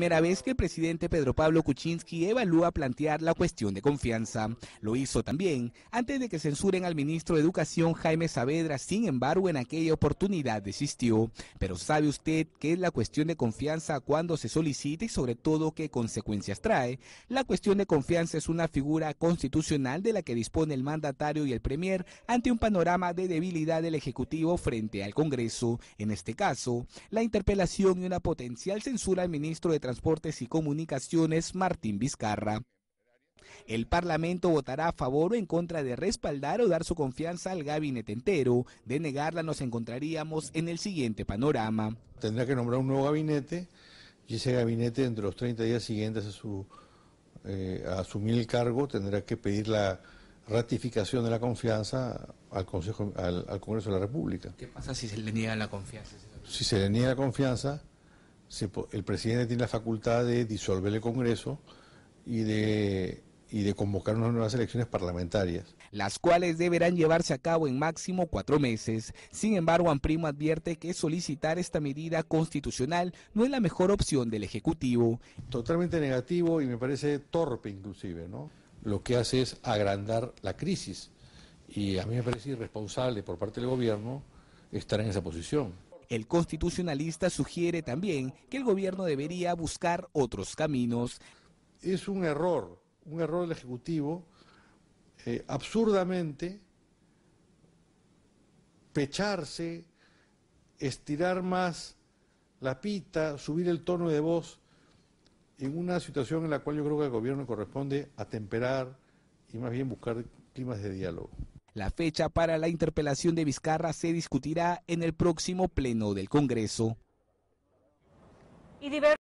primera vez que el presidente Pedro Pablo Kuczynski evalúa plantear la cuestión de confianza. Lo hizo también antes de que censuren al ministro de Educación Jaime Saavedra, sin embargo en aquella oportunidad desistió. Pero ¿sabe usted qué es la cuestión de confianza cuando se solicita y sobre todo qué consecuencias trae? La cuestión de confianza es una figura constitucional de la que dispone el mandatario y el premier ante un panorama de debilidad del Ejecutivo frente al Congreso. En este caso, la interpelación y una potencial censura al ministro de Transportes y Comunicaciones, Martín Vizcarra. El Parlamento votará a favor o en contra de respaldar o dar su confianza al gabinete entero. De negarla nos encontraríamos en el siguiente panorama. Tendrá que nombrar un nuevo gabinete y ese gabinete entre los 30 días siguientes eh, a, asumir el cargo tendrá que pedir la ratificación de la confianza al, Consejo, al Congreso de la República. ¿Qué pasa si se le niega la confianza? Si se le niega la confianza, el presidente tiene la facultad de disolver el Congreso y de convocar unas nuevas elecciones parlamentarias. Las cuales deberán llevarse a cabo en máximo cuatro meses. Sin embargo, Amprimo advierte que solicitar esta medida constitucional no es la mejor opción del Ejecutivo. Totalmente negativo y me parece torpe inclusive, ¿no? Lo que hace es agrandar la crisis y a mí me parece irresponsable por parte del gobierno estar en esa posición. El constitucionalista sugiere también que el gobierno debería buscar otros caminos. Es un error, un error del Ejecutivo, eh, absurdamente pecharse, estirar más la pita, subir el tono de voz en una situación en la cual yo creo que el gobierno corresponde atemperar y más bien buscar climas de diálogo. La fecha para la interpelación de Vizcarra se discutirá en el próximo pleno del Congreso.